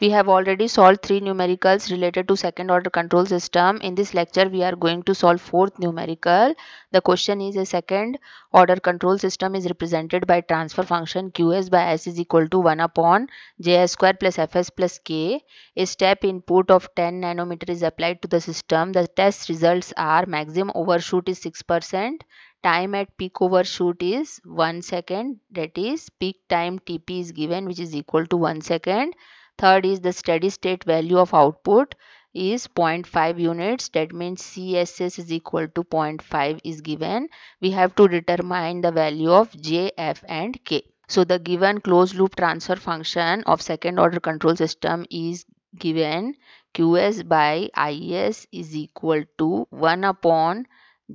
We have already solved three numericals related to second order control system. In this lecture, we are going to solve fourth numerical. The question is a second order control system is represented by transfer function Qs by S is equal to 1 upon Js square plus Fs plus K. A step input of 10 nanometer is applied to the system. The test results are maximum overshoot is 6%. Time at peak overshoot is 1 second that is peak time tp is given which is equal to 1 second Third is the steady state value of output is 0.5 units that means CSS is equal to 0.5 is given. We have to determine the value of J, F and K. So the given closed loop transfer function of second order control system is given QS by IS is equal to 1 upon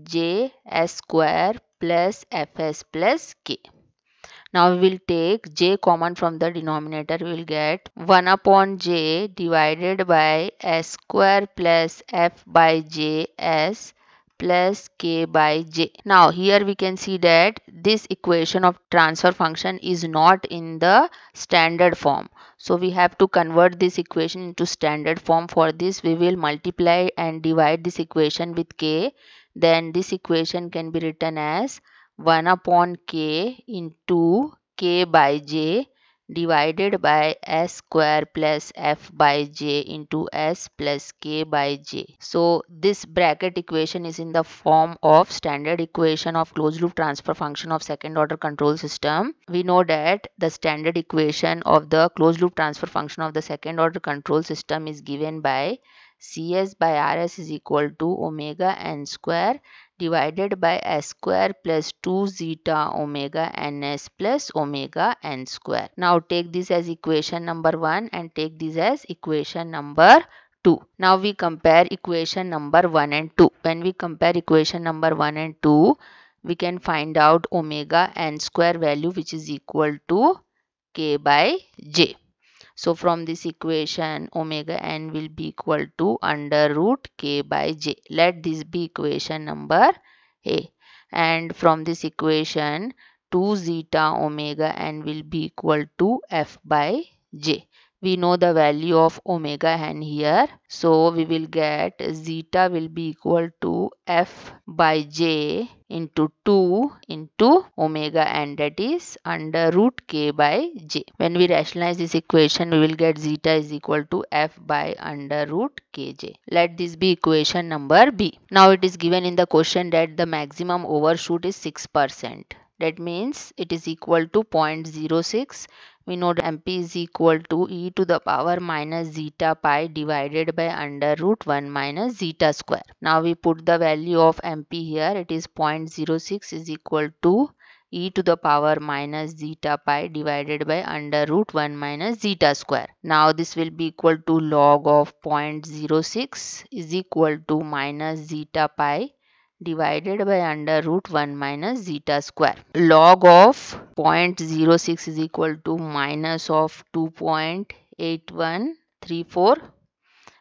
J S square plus Fs plus K. Now we will take j common from the denominator. We will get 1 upon j divided by s square plus f by j s plus k by j. Now here we can see that this equation of transfer function is not in the standard form. So we have to convert this equation into standard form. For this we will multiply and divide this equation with k. Then this equation can be written as 1 upon k into k by j divided by s square plus f by j into s plus k by j. So this bracket equation is in the form of standard equation of closed loop transfer function of second order control system. We know that the standard equation of the closed loop transfer function of the second order control system is given by Cs by Rs is equal to omega n square divided by s square plus 2 zeta omega ns plus omega n square. Now take this as equation number 1 and take this as equation number 2. Now we compare equation number 1 and 2. When we compare equation number 1 and 2, we can find out omega n square value which is equal to k by j. So from this equation omega n will be equal to under root k by j. Let this be equation number a. And from this equation 2 zeta omega n will be equal to f by j we know the value of omega n here so we will get zeta will be equal to f by j into 2 into omega n that is under root k by j when we rationalize this equation we will get zeta is equal to f by under root kj let this be equation number b now it is given in the question that the maximum overshoot is 6 percent that means it is equal to 0.06 we know that mp is equal to e to the power minus zeta pi divided by under root 1 minus zeta square. Now we put the value of mp here. It is 0.06 is equal to e to the power minus zeta pi divided by under root 1 minus zeta square. Now this will be equal to log of 0.06 is equal to minus zeta pi divided by under root 1 minus zeta square. Log of 0.06 is equal to minus of 2.8134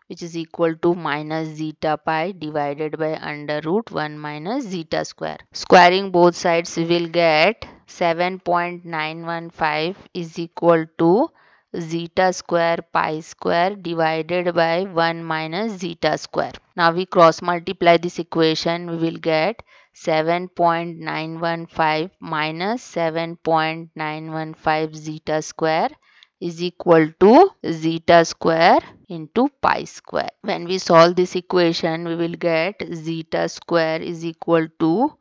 which is equal to minus zeta pi divided by under root 1 minus zeta square. Squaring both sides we will get 7.915 is equal to zeta square pi square divided by 1 minus zeta square. Now we cross multiply this equation we will get 7.915 minus 7.915 zeta square is equal to zeta square into pi square. When we solve this equation, we will get zeta square is equal to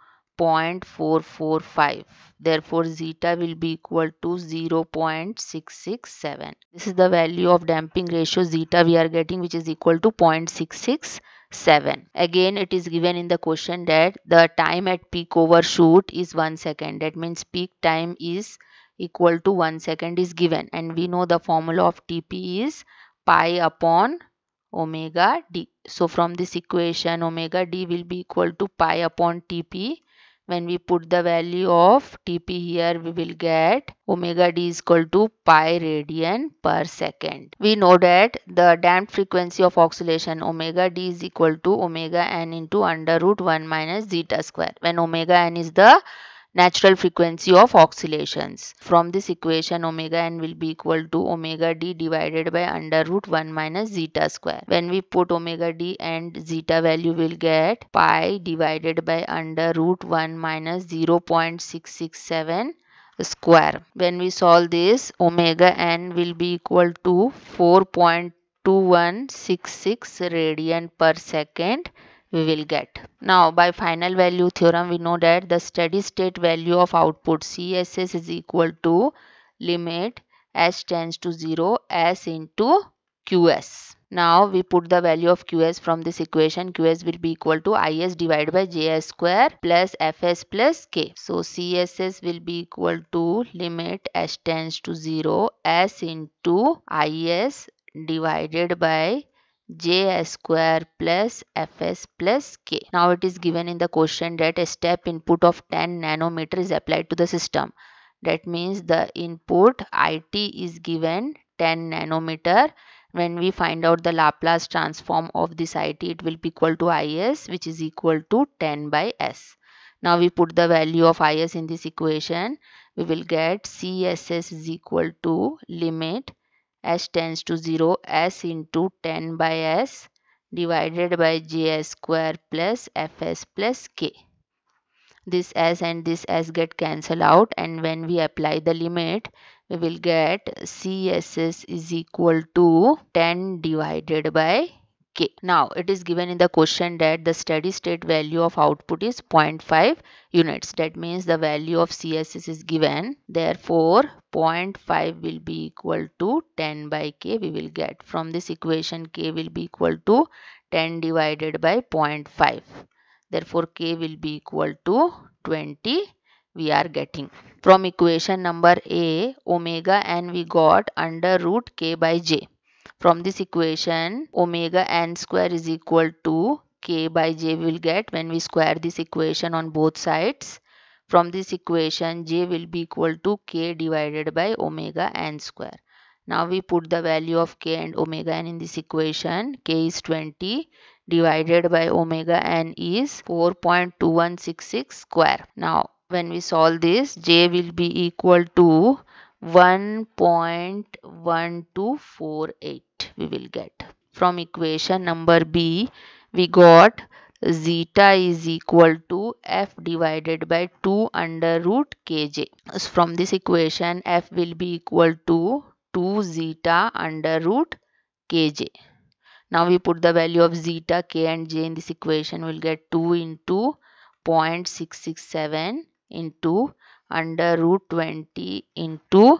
0.445. Therefore, zeta will be equal to 0.667. This is the value of damping ratio zeta we are getting which is equal to 0.667. Again, it is given in the question that the time at peak overshoot is 1 second. That means peak time is equal to 1 second is given. And we know the formula of TP is pi upon omega d. So from this equation omega d will be equal to pi upon Tp when we put the value of TP here we will get omega d is equal to pi radian per second. We know that the damped frequency of oscillation omega d is equal to omega n into under root 1 minus zeta square when omega n is the natural frequency of oscillations. From this equation omega n will be equal to omega d divided by under root 1 minus zeta square. When we put omega d and zeta value will get pi divided by under root 1 minus 0.667 square. When we solve this omega n will be equal to 4.2166 radian per second we will get. Now by final value theorem we know that the steady state value of output CSS is equal to limit s tends to 0 s into QS. Now we put the value of QS from this equation. QS will be equal to IS divided by JS square plus FS plus K. So CSS will be equal to limit S tends to 0 S into IS divided by j square plus fs plus k. Now it is given in the question that a step input of 10 nanometer is applied to the system. That means the input it is given 10 nanometer. When we find out the Laplace transform of this it, it will be equal to is which is equal to 10 by s. Now we put the value of is in this equation. We will get css is equal to limit s tends to 0 s into 10 by s divided by js square plus fs plus k this s and this s get cancelled out and when we apply the limit we will get css is equal to 10 divided by k. Now it is given in the question that the steady state value of output is 0.5 units. That means the value of CSS is given. Therefore 0.5 will be equal to 10 by k we will get. From this equation k will be equal to 10 divided by 0.5. Therefore k will be equal to 20 we are getting. From equation number a omega n we got under root k by j. From this equation, omega n square is equal to k by j will get when we square this equation on both sides. From this equation, j will be equal to k divided by omega n square. Now we put the value of k and omega n in this equation. k is 20 divided by omega n is 4.2166 square. Now when we solve this, j will be equal to 1.1248 we will get from equation number B we got zeta is equal to f divided by 2 under root kj so from this equation f will be equal to 2 zeta under root kj now we put the value of zeta k and j in this equation we'll get 2 into 0.667 into under root 20 into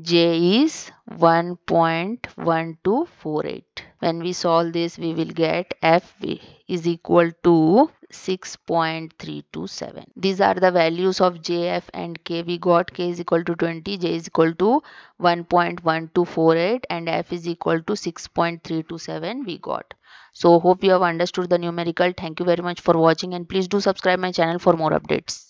j is 1.1248. When we solve this, we will get f is equal to 6.327. These are the values of j, f and k. We got k is equal to 20, j is equal to 1.1248 and f is equal to 6.327 we got. So hope you have understood the numerical. Thank you very much for watching and please do subscribe my channel for more updates.